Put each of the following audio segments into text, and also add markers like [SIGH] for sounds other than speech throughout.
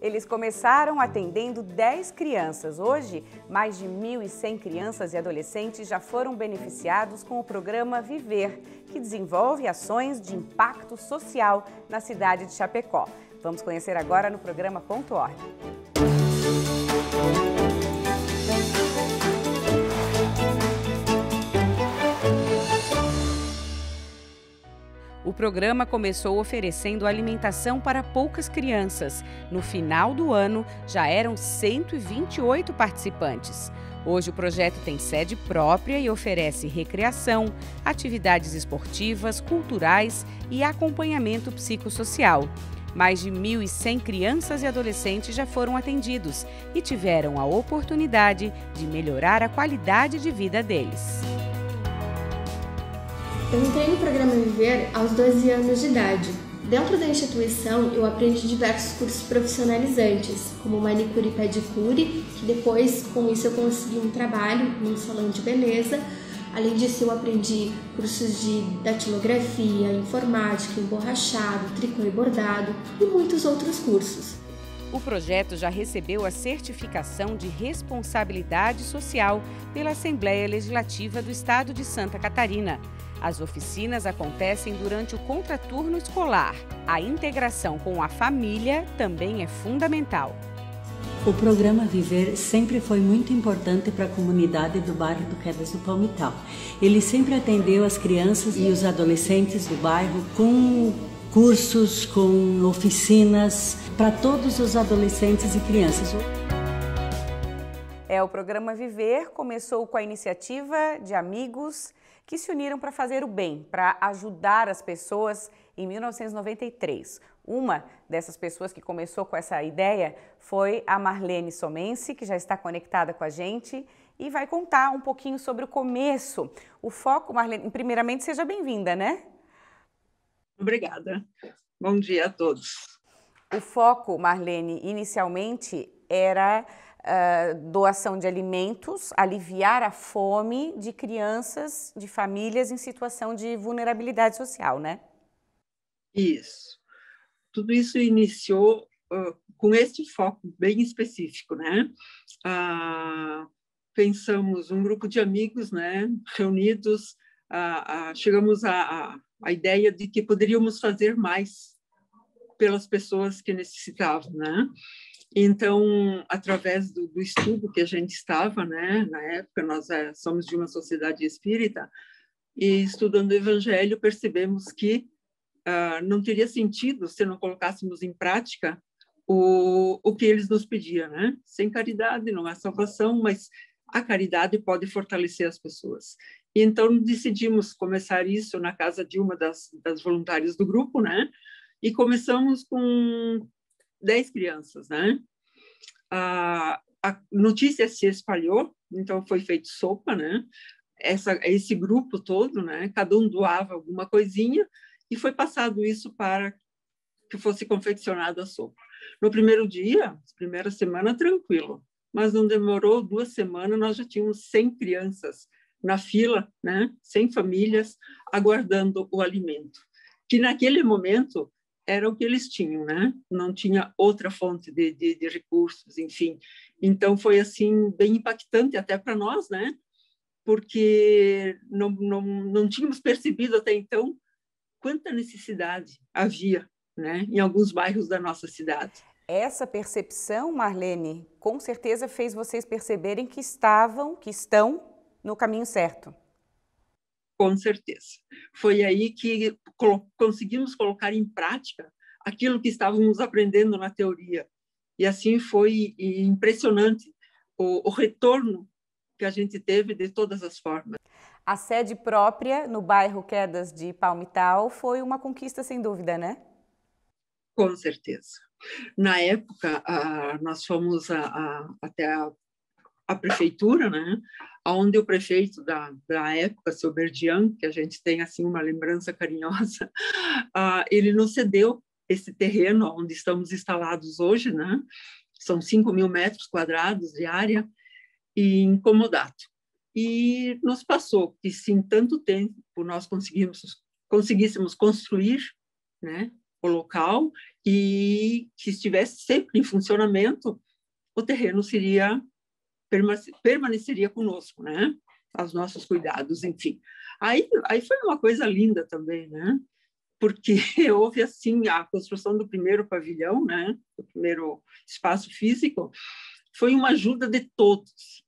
Eles começaram atendendo 10 crianças. Hoje, mais de 1.100 crianças e adolescentes já foram beneficiados com o programa Viver, que desenvolve ações de impacto social na cidade de Chapecó. Vamos conhecer agora no programa Ponto O programa começou oferecendo alimentação para poucas crianças. No final do ano, já eram 128 participantes. Hoje o projeto tem sede própria e oferece recreação, atividades esportivas, culturais e acompanhamento psicossocial. Mais de 1.100 crianças e adolescentes já foram atendidos e tiveram a oportunidade de melhorar a qualidade de vida deles. Eu entrei no programa Viver aos 12 anos de idade. Dentro da instituição, eu aprendi diversos cursos profissionalizantes, como manicure e pedicure, que depois, com isso, eu consegui um trabalho num salão de beleza. Além disso, eu aprendi cursos de datilografia, informática, emborrachado, tricô e bordado e muitos outros cursos. O projeto já recebeu a certificação de responsabilidade social pela Assembleia Legislativa do Estado de Santa Catarina. As oficinas acontecem durante o contraturno escolar. A integração com a família também é fundamental. O programa Viver sempre foi muito importante para a comunidade do bairro do Quedas do Palmital. Ele sempre atendeu as crianças e os adolescentes do bairro com cursos, com oficinas para todos os adolescentes e crianças. É, o programa Viver começou com a iniciativa de amigos que se uniram para fazer o bem, para ajudar as pessoas em 1993. Uma dessas pessoas que começou com essa ideia foi a Marlene Somense, que já está conectada com a gente e vai contar um pouquinho sobre o começo. O foco, Marlene, primeiramente, seja bem-vinda, né? Obrigada. Bom dia a todos. O foco, Marlene, inicialmente era Uh, doação de alimentos, aliviar a fome de crianças, de famílias em situação de vulnerabilidade social, né? Isso. Tudo isso iniciou uh, com este foco bem específico, né? Uh, pensamos um grupo de amigos, né, reunidos, chegamos à, à ideia de que poderíamos fazer mais pelas pessoas que necessitavam, né? Então, através do, do, estudo que a gente estava, né, na época, nós é, somos de uma sociedade espírita, e estudando o Evangelho, percebemos que uh, não teria sentido se não colocássemos em prática o, o que eles nos pediam, né? Sem caridade não há salvação, mas a caridade pode fortalecer as pessoas. E então decidimos começar isso na casa de uma das, das voluntárias do grupo, né? E começamos com 10 crianças, né? A, a notícia se espalhou, então foi feito sopa, né? Essa, esse grupo todo, né? Cada um doava alguma coisinha e foi passado isso para que fosse confeccionada a sopa. No primeiro dia, primeira semana, tranquilo, mas não demorou duas semanas, nós já tínhamos 100 crianças na fila, né? 100 famílias aguardando o alimento, que naquele momento era o que eles tinham, né? Não tinha outra fonte de, de, de recursos, enfim. Então foi assim bem impactante até para nós, né? Porque não, não, não tínhamos percebido até então quanta necessidade havia, né? Em alguns bairros da nossa cidade. Essa percepção, Marlene, com certeza fez vocês perceberem que estavam, que estão no caminho certo com certeza. Foi aí que conseguimos colocar em prática aquilo que estávamos aprendendo na teoria. E assim foi impressionante o, o retorno que a gente teve de todas as formas. A sede própria no bairro Quedas de Palmital foi uma conquista sem dúvida, né? Com certeza. Na época, a, nós fomos a, a, até a a prefeitura, né? Onde o prefeito da, da época, seu Berdian, que a gente tem assim uma lembrança carinhosa, uh, [LAUGHS] ele nos cedeu esse terreno onde estamos instalados hoje, né? São 5 mil metros quadrados de área e incomodato. E nos passou que se em tanto tempo nós conseguimos, conseguíssemos construir, né? O local e que estivesse sempre em funcionamento, o terreno seria permaneceria conosco, né? Os nossos cuidados, enfim. Aí, aí foi uma coisa linda também, né? Porque [LAUGHS] houve, assim, a construção do primeiro pavilhão, né? O primeiro espaço físico, foi uma ajuda de todos.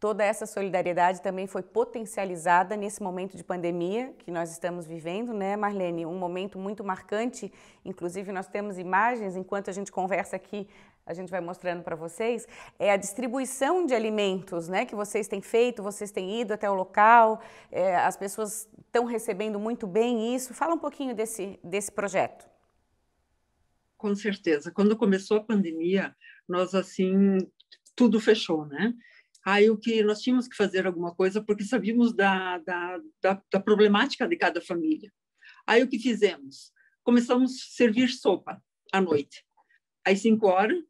Toda essa solidariedade também foi potencializada nesse momento de pandemia que nós estamos vivendo, né, Marlene? Um momento muito marcante. Inclusive, nós temos imagens, enquanto a gente conversa aqui, a gente vai mostrando para vocês, é a distribuição de alimentos né, que vocês têm feito, vocês têm ido até o local, é, as pessoas estão recebendo muito bem isso. Fala um pouquinho desse, desse projeto. Com certeza. Quando começou a pandemia, nós assim, tudo fechou, né? Aí o que nós tínhamos que fazer alguma coisa, porque sabíamos da, da, da, da problemática de cada família. Aí o que fizemos? Começamos a servir sopa à noite às 5 horas,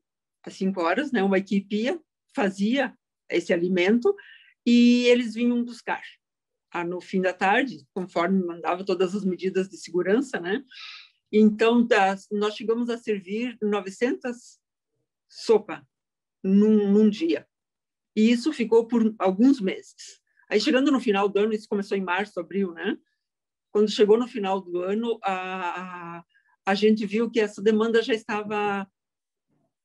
às cinco horas, né? Uma equipe ia, fazia esse alimento e eles vinham buscar ah, no fim da tarde, conforme mandava todas as medidas de segurança, né? Então, das, nós chegamos a servir 900 sopa num, num dia. E isso ficou por alguns meses. Aí, chegando no final do ano, isso começou em março, abril, né? Quando chegou no final do ano, a, a gente viu que essa demanda já estava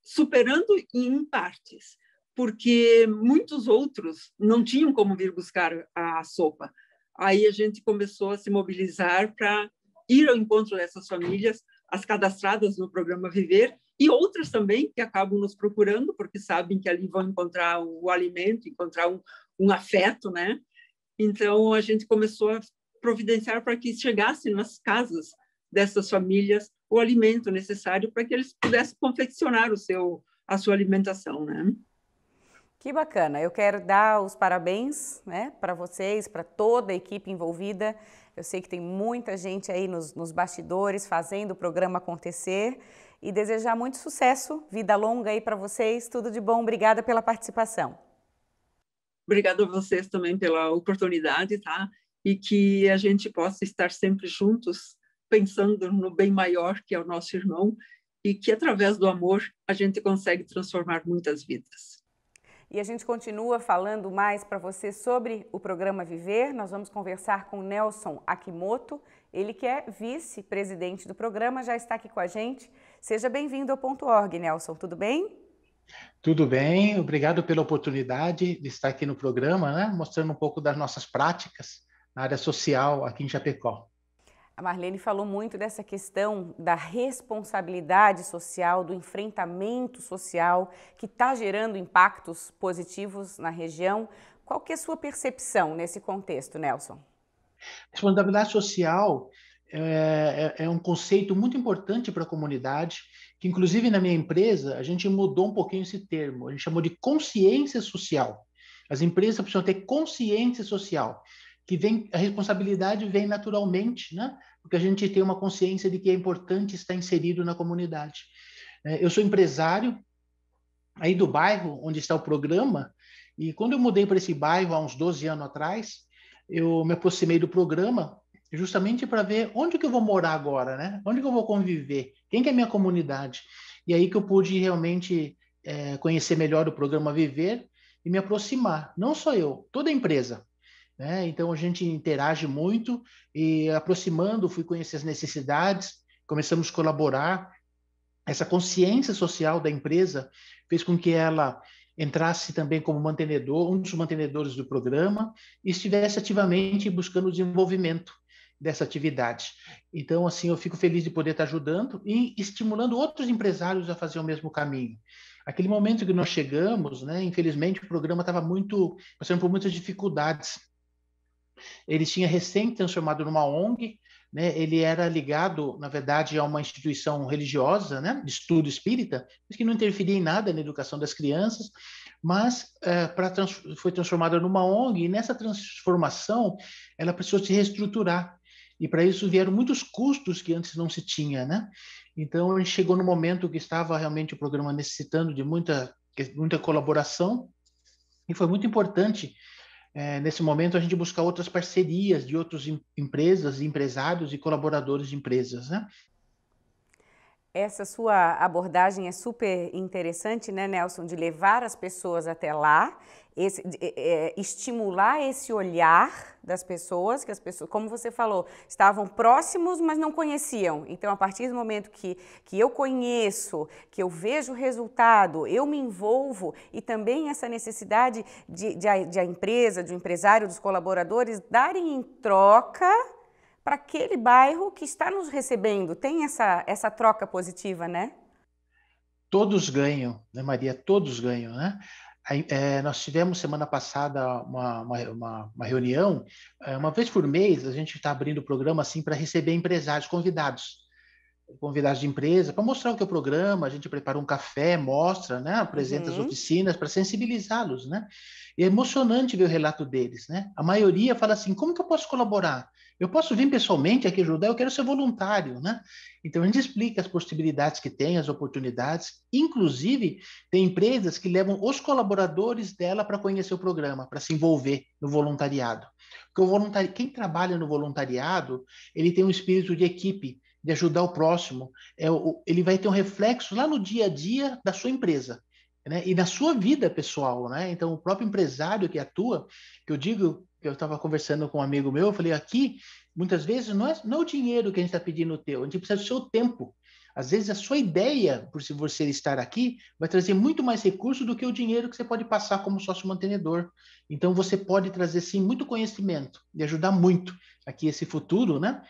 superando em partes, porque muitos outros não tinham como vir buscar a sopa. Aí a gente começou a se mobilizar para ir ao encontro dessas famílias, as cadastradas no programa Viver e outras também que acabam nos procurando porque sabem que ali vão encontrar o alimento, encontrar um, um afeto, né? Então a gente começou a providenciar para que chegasse nas casas dessas famílias o alimento necessário para que eles pudessem confeccionar o seu, a sua alimentação, né? Que bacana! Eu quero dar os parabéns né, para vocês, para toda a equipe envolvida. Eu sei que tem muita gente aí nos, nos bastidores fazendo o programa acontecer e desejar muito sucesso, vida longa aí para vocês, tudo de bom. Obrigada pela participação. Obrigada a vocês também pela oportunidade, tá? E que a gente possa estar sempre juntos pensando no bem maior que é o nosso irmão e que através do amor a gente consegue transformar muitas vidas. E a gente continua falando mais para você sobre o programa Viver. Nós vamos conversar com Nelson Akimoto, ele que é vice-presidente do programa, já está aqui com a gente. Seja bem-vindo ao Ponto Org, Nelson. Tudo bem? Tudo bem, obrigado pela oportunidade de estar aqui no programa, né? mostrando um pouco das nossas práticas na área social aqui em Chapecó. A Marlene falou muito dessa questão da responsabilidade social, do enfrentamento social, que está gerando impactos positivos na região. Qual que é a sua percepção nesse contexto, Nelson? Responsabilidade social é, é, é um conceito muito importante para a comunidade, que inclusive na minha empresa a gente mudou um pouquinho esse termo, a gente chamou de consciência social. As empresas precisam ter consciência social que vem a responsabilidade vem naturalmente, né? Porque a gente tem uma consciência de que é importante estar inserido na comunidade. É, eu sou empresário aí do bairro onde está o programa e quando eu mudei para esse bairro há uns 12 anos atrás, eu me aproximei do programa justamente para ver onde que eu vou morar agora, né? Onde que eu vou conviver? Quem que é a minha comunidade? E aí que eu pude realmente é, conhecer melhor o programa Viver e me aproximar. Não só eu, toda a empresa. Né? Então a gente interage muito e aproximando, fui conhecer as necessidades, começamos a colaborar. Essa consciência social da empresa fez com que ela entrasse também como mantenedor, um dos mantenedores do programa, e estivesse ativamente buscando o desenvolvimento dessa atividade. Então, assim, eu fico feliz de poder estar ajudando e estimulando outros empresários a fazer o mesmo caminho. Aquele momento que nós chegamos, né, infelizmente, o programa estava muito passando por muitas dificuldades ele tinha recém transformado numa ONG, né? ele era ligado, na verdade, a uma instituição religiosa, né? de estudo espírita, mas que não interferia em nada na educação das crianças, mas é, trans foi transformada numa ONG, e nessa transformação ela precisou se reestruturar, e para isso vieram muitos custos que antes não se tinha, né? Então, ele chegou no momento que estava realmente o programa necessitando de muita, muita colaboração, e foi muito importante é, nesse momento, a gente buscar outras parcerias de outras em, empresas, empresários e colaboradores de empresas, né? Essa sua abordagem é super interessante, né, Nelson, de levar as pessoas até lá, esse, é, estimular esse olhar das pessoas, que as pessoas, como você falou, estavam próximos, mas não conheciam. Então, a partir do momento que, que eu conheço, que eu vejo o resultado, eu me envolvo e também essa necessidade de, de, a, de a empresa, do empresário, dos colaboradores darem em troca para aquele bairro que está nos recebendo. Tem essa, essa troca positiva, né? Todos ganham, né, Maria? Todos ganham, né? É, nós tivemos semana passada uma, uma, uma, reunião, é, uma vez por mês a gente está abrindo o programa assim para receber empresários convidados, convidados de empresa, para mostrar o que é o programa, a gente prepara um café, mostra, né, apresenta uhum. as oficinas para sensibilizá-los, né? E é emocionante ver o relato deles, né? A maioria fala assim, como que eu posso colaborar? Eu posso vir pessoalmente aqui ajudar, eu quero ser voluntário, né? Então a gente explica as possibilidades que tem, as oportunidades. Inclusive, tem empresas que levam os colaboradores dela para conhecer o programa, para se envolver no voluntariado. Porque o voluntari... quem trabalha no voluntariado, ele tem um espírito de equipe, de ajudar o próximo. É o... Ele vai ter um reflexo lá no dia a dia da sua empresa. Né? E na sua vida pessoal, né? Então, o próprio empresário que atua, que eu digo eu estava conversando com um amigo meu, eu falei, aqui, muitas vezes, não é, não é o dinheiro que a gente está pedindo o teu, a gente precisa do seu tempo. Às vezes, a sua ideia, por se você estar aqui, vai trazer muito mais recurso do que o dinheiro que você pode passar como sócio mantenedor. Então, você pode trazer, sim, muito conhecimento e ajudar muito aqui esse futuro, né?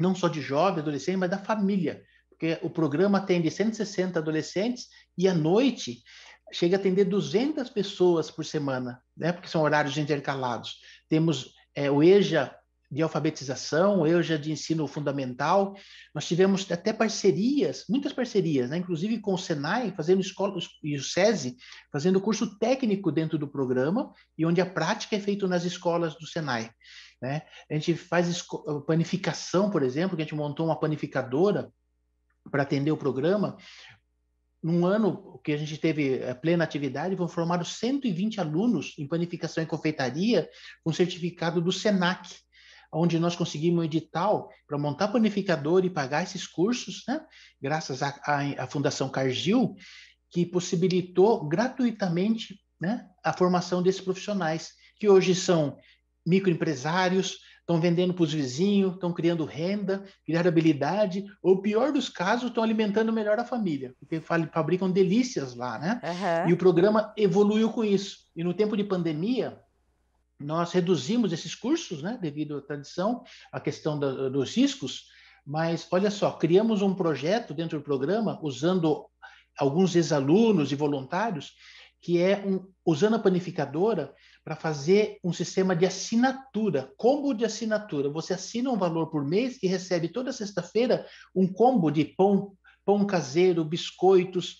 Não só de jovem, adolescente, mas da família. Porque o programa atende 160 adolescentes e à noite chega a atender 200 pessoas por semana, né? porque são horários intercalados. Temos é, o EJA de alfabetização, o EJA de ensino fundamental. Nós tivemos até parcerias, muitas parcerias, né? inclusive com o Senai, fazendo escola, e o SESI, fazendo curso técnico dentro do programa, e onde a prática é feita nas escolas do Senai. Né? A gente faz panificação, por exemplo, que a gente montou uma panificadora para atender o programa, num ano que a gente teve eh, plena atividade, foram formados 120 alunos em panificação e confeitaria com certificado do SENAC, onde nós conseguimos um edital para montar panificador e pagar esses cursos, né? graças à Fundação Cargill, que possibilitou gratuitamente né? a formação desses profissionais, que hoje são microempresários, estão vendendo para os vizinhos, estão criando renda, criando habilidade, ou pior dos casos, estão alimentando melhor a família, porque fabricam delícias lá, né? Uhum. E o programa evoluiu com isso. E no tempo de pandemia, nós reduzimos esses cursos, né, devido à tradição, à questão da, dos riscos, mas olha só, criamos um projeto dentro do programa, usando alguns ex-alunos e voluntários, que é um, usando a panificadora, para fazer um sistema de assinatura, combo de assinatura. Você assina um valor por mês e recebe toda sexta-feira um combo de pão, pão caseiro, biscoitos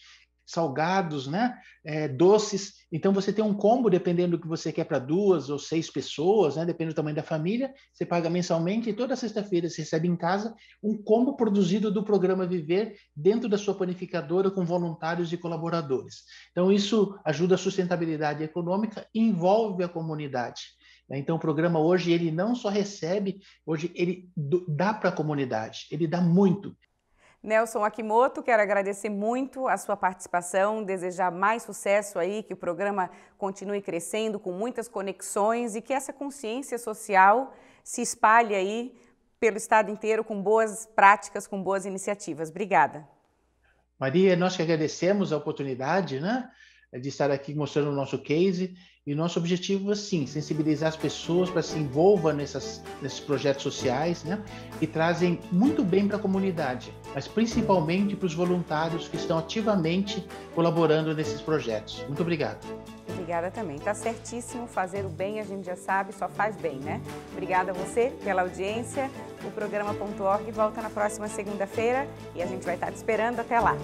salgados, né? É, doces. Então você tem um combo, dependendo do que você quer para duas ou seis pessoas, né? Depende do tamanho da família. Você paga mensalmente e toda sexta-feira você recebe em casa um combo produzido do programa Viver dentro da sua panificadora com voluntários e colaboradores. Então isso ajuda a sustentabilidade econômica e envolve a comunidade. Né? Então, o programa hoje, ele não só recebe, hoje ele dá para a comunidade, ele dá muito. Nelson Akimoto, quero agradecer muito a sua participação, desejar mais sucesso aí, que o programa continue crescendo com muitas conexões e que essa consciência social se espalhe aí pelo estado inteiro com boas práticas, com boas iniciativas. Obrigada. Maria, nós que agradecemos a oportunidade, né, de estar aqui mostrando o nosso case e nosso objetivo, assim, sensibilizar as pessoas para se envolvam nessas, nesses projetos sociais, né? Que trazem muito bem para a comunidade, mas principalmente para os voluntários que estão ativamente colaborando nesses projetos. Muito obrigado. Obrigada também. Tá certíssimo, fazer o bem a gente já sabe, só faz bem, né? Obrigada a você pela audiência. O programa .org volta na próxima segunda-feira e a gente vai estar te esperando até lá.